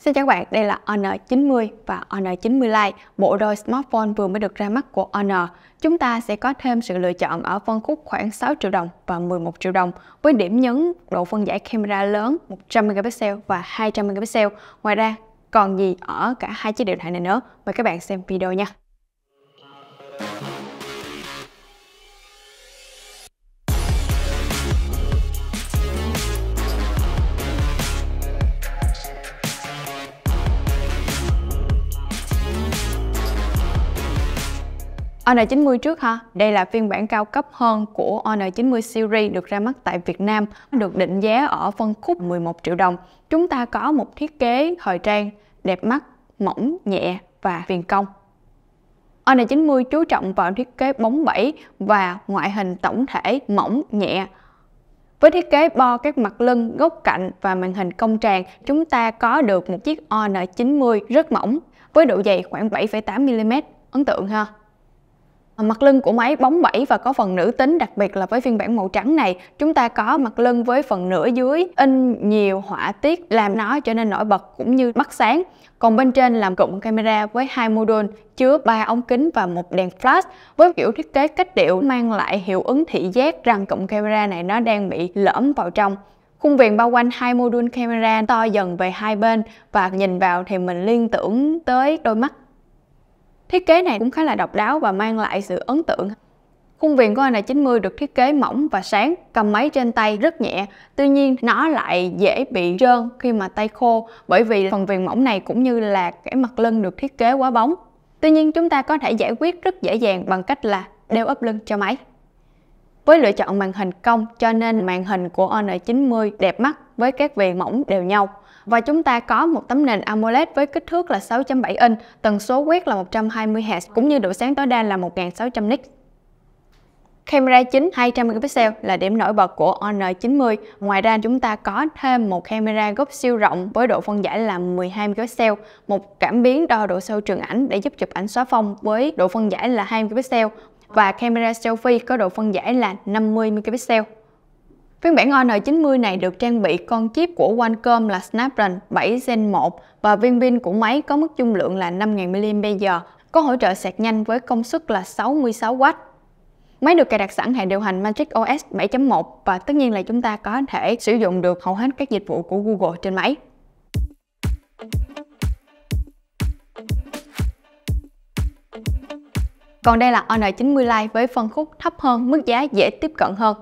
Xin chào các bạn, đây là Honor 90 và Honor 90 Lite, bộ đôi smartphone vừa mới được ra mắt của Honor. Chúng ta sẽ có thêm sự lựa chọn ở phân khúc khoảng 6 triệu đồng và 11 triệu đồng với điểm nhấn độ phân giải camera lớn 100 megapixel và 200 megapixel. Ngoài ra, còn gì ở cả hai chiếc điện thoại này nữa? Mời các bạn xem video nha. Honor 90 trước ha. Đây là phiên bản cao cấp hơn của Honor 90 series được ra mắt tại Việt Nam, được định giá ở phân khúc 11 triệu đồng. Chúng ta có một thiết kế thời trang đẹp mắt, mỏng, nhẹ và viền cong. Honor 90 chú trọng vào thiết kế bóng bẩy và ngoại hình tổng thể mỏng, nhẹ. Với thiết kế bo các mặt lưng, góc cạnh và màn hình công tràng, chúng ta có được một chiếc Honor 90 rất mỏng với độ dày khoảng 7,8mm. Ấn tượng ha! Ờ, mặt lưng của máy bóng bẩy và có phần nữ tính, đặc biệt là với phiên bản màu trắng này, chúng ta có mặt lưng với phần nửa dưới in nhiều họa tiết làm nó trở nên nổi bật cũng như bắt sáng. Còn bên trên là cụm camera với hai module chứa ba ống kính và một đèn flash. Với kiểu thiết kế cách điệu mang lại hiệu ứng thị giác rằng cụm camera này nó đang bị lõm vào trong. Khung viền bao quanh hai module camera to dần về hai bên và nhìn vào thì mình liên tưởng tới đôi mắt Thiết kế này cũng khá là độc đáo và mang lại sự ấn tượng. Khung viền của N90 được thiết kế mỏng và sáng, cầm máy trên tay rất nhẹ, tuy nhiên nó lại dễ bị trơn khi mà tay khô bởi vì phần viền mỏng này cũng như là cái mặt lưng được thiết kế quá bóng. Tuy nhiên chúng ta có thể giải quyết rất dễ dàng bằng cách là đeo ốp lưng cho máy. Với lựa chọn màn hình cong cho nên màn hình của Honor 90 đẹp mắt với các viền mỏng đều nhau. Và chúng ta có một tấm nền AMOLED với kích thước là 6.7 inch, tần số quét là 120Hz cũng như độ sáng tối đa là 1600 nits. Camera chính 200 megapixel là điểm nổi bật của Honor 90. Ngoài ra chúng ta có thêm một camera góc siêu rộng với độ phân giải là 12 megapixel, một cảm biến đo độ sâu trường ảnh để giúp chụp ảnh xóa phông với độ phân giải là 2 megapixel và camera selfie có độ phân giải là 50 megapixel. Phiên bản ON90 này được trang bị con chip của Qualcomm là Snapdragon 7 Gen 1 và viên pin của máy có mức dung lượng là 5000 mAh, có hỗ trợ sạc nhanh với công suất là 66W. Máy được cài đặt sẵn hệ điều hành matrix OS 7.1 và tất nhiên là chúng ta có thể sử dụng được hầu hết các dịch vụ của Google trên máy. Còn đây là Honor 90 Lite với phân khúc thấp hơn, mức giá dễ tiếp cận hơn.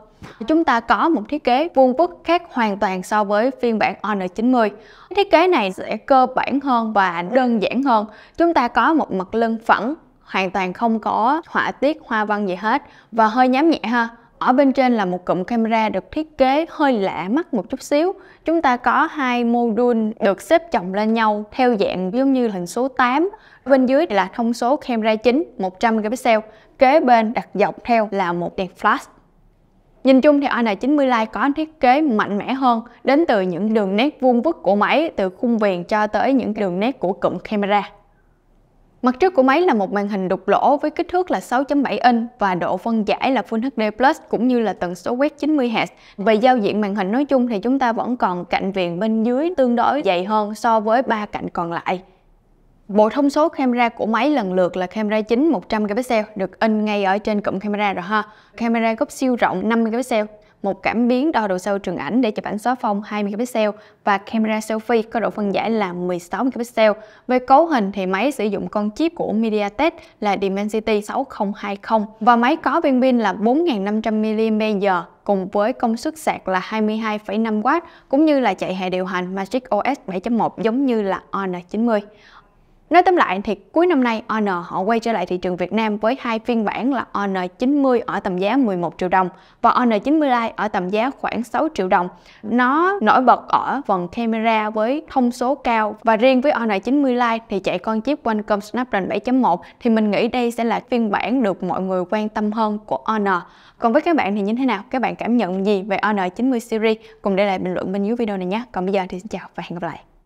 Chúng ta có một thiết kế vuông vức khác hoàn toàn so với phiên bản Honor 90 Thiết kế này sẽ cơ bản hơn và đơn giản hơn. Chúng ta có một mặt lưng phẳng, hoàn toàn không có họa tiết hoa văn gì hết và hơi nhám nhẹ ha ở bên trên là một cụm camera được thiết kế hơi lạ mắt một chút xíu. Chúng ta có hai module được xếp chồng lên nhau theo dạng giống như hình số 8. Bên dưới là thông số camera chính 100 megapixel kế bên đặt dọc theo là một đèn flash. Nhìn chung thì N90 Lite có thiết kế mạnh mẽ hơn đến từ những đường nét vuông vức của máy từ khung viền cho tới những đường nét của cụm camera. Mặt trước của máy là một màn hình đục lỗ với kích thước là 6.7 inch và độ phân giải là Full HD Plus cũng như là tần số quét 90Hz. Về giao diện màn hình nói chung thì chúng ta vẫn còn cạnh viền bên dưới tương đối dày hơn so với ba cạnh còn lại. Bộ thông số camera của máy lần lượt là camera chính 100 megapixel được in ngay ở trên cụm camera rồi ha. Camera góc siêu rộng 50 megapixel một cảm biến đo độ sâu trường ảnh để chụp ảnh xóa phông 20 megapixel và camera selfie có độ phân giải là 16 megapixel. Về cấu hình thì máy sử dụng con chip của MediaTek là Dimensity 6020 và máy có viên pin là 4500 mAh cùng với công suất sạc là 22,5W cũng như là chạy hệ điều hành Magic OS 7.1 giống như là Honor 90. Nói tóm lại thì cuối năm nay ON họ quay trở lại thị trường Việt Nam với hai phiên bản là ON 90 ở tầm giá 11 triệu đồng và ON 90 Lite ở tầm giá khoảng 6 triệu đồng. Nó nổi bật ở phần camera với thông số cao và riêng với ON 90 Lite thì chạy con chip Qualcomm Snapdragon 7.1 thì mình nghĩ đây sẽ là phiên bản được mọi người quan tâm hơn của ON Còn với các bạn thì như thế nào? Các bạn cảm nhận gì về ON 90 series? Cùng để lại bình luận bên dưới video này nhé. Còn bây giờ thì xin chào và hẹn gặp lại.